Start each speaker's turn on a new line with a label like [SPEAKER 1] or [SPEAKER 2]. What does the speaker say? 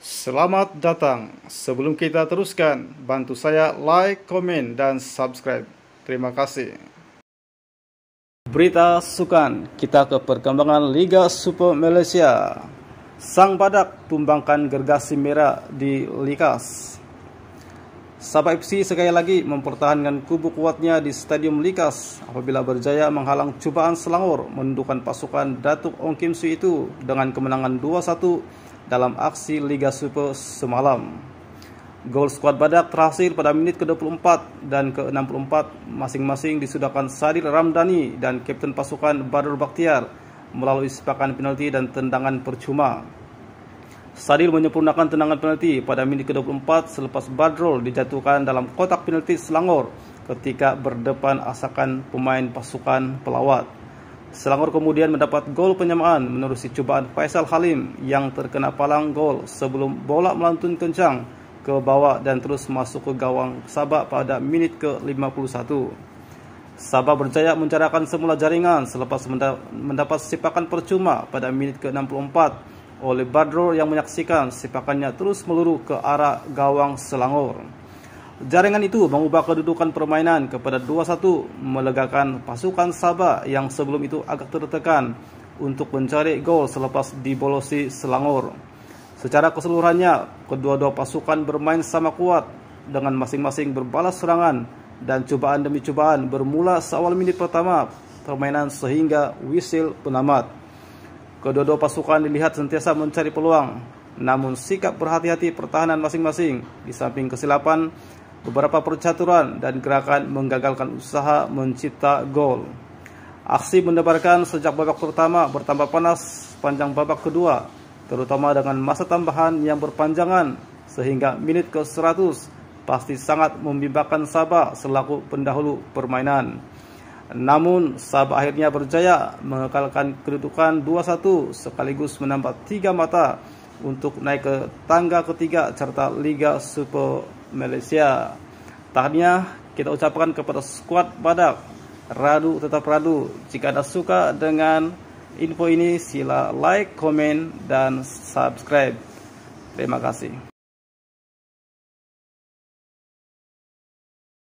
[SPEAKER 1] Selamat datang. Sebelum kita teruskan, bantu saya like, komen, dan subscribe. Terima kasih. Berita sukan, kita ke perkembangan Liga Super Malaysia. Sang padak tumbangkan gergasi merah di Likas. Sabah FC sekali lagi mempertahankan kubu kuatnya di Stadium Likas apabila berjaya menghalang cubaan Selangor menundukkan pasukan Datuk Ong Kim Sui itu dengan kemenangan 2-1 dalam aksi Liga Super semalam. Gol skuad Badak terhasil pada minit ke-24 dan ke-64 masing-masing disudahkan Sadil Ramdhani dan kapten pasukan Badrul Baktiar melalui sepakan penalti dan tendangan percuma. Sadil menyempurnakan tendangan penalti pada minit ke-24 selepas Badrul dijatuhkan dalam kotak penalti Selangor ketika berdepan asakan pemain pasukan pelawat. Selangor kemudian mendapat gol penyamaan menerusi cobaan Faisal Halim yang terkena palang gol sebelum bola melantun kencang ke bawah dan terus masuk ke gawang Sabah pada menit ke-51. Sabah berjaya mencarahkan semula jaringan selepas mendapat sepakan percuma pada menit ke-64 oleh Badro yang menyaksikan sepakannya terus meluru ke arah gawang Selangor. Jaringan itu mengubah kedudukan permainan kepada 2-1 melegakan pasukan Sabah yang sebelum itu agak tertekan untuk mencari gol selepas dibolosi Selangor. Secara keseluruhannya, kedua-dua pasukan bermain sama kuat dengan masing-masing berbalas serangan dan cubaan demi cubaan bermula seawal minit pertama permainan sehingga wisil penamat. Kedua-dua pasukan dilihat sentiasa mencari peluang, namun sikap berhati-hati pertahanan masing-masing di samping kesilapan Beberapa percaturan dan gerakan menggagalkan usaha mencipta gol. Aksi mendebarkan sejak babak pertama bertambah panas panjang babak kedua, terutama dengan masa tambahan yang berpanjangan sehingga menit ke-100 pasti sangat membimbangkan Sabah selaku pendahulu permainan. Namun Sabah akhirnya berjaya mengekalkan kedudukan 2-1 sekaligus menambah 3 mata untuk naik ke tangga ketiga serta Liga Super Malaysia. Tahniah kita ucapkan kepada skuad Badak. Radu tetap radu. Jika Anda suka dengan info ini sila like, komen, dan subscribe. Terima kasih.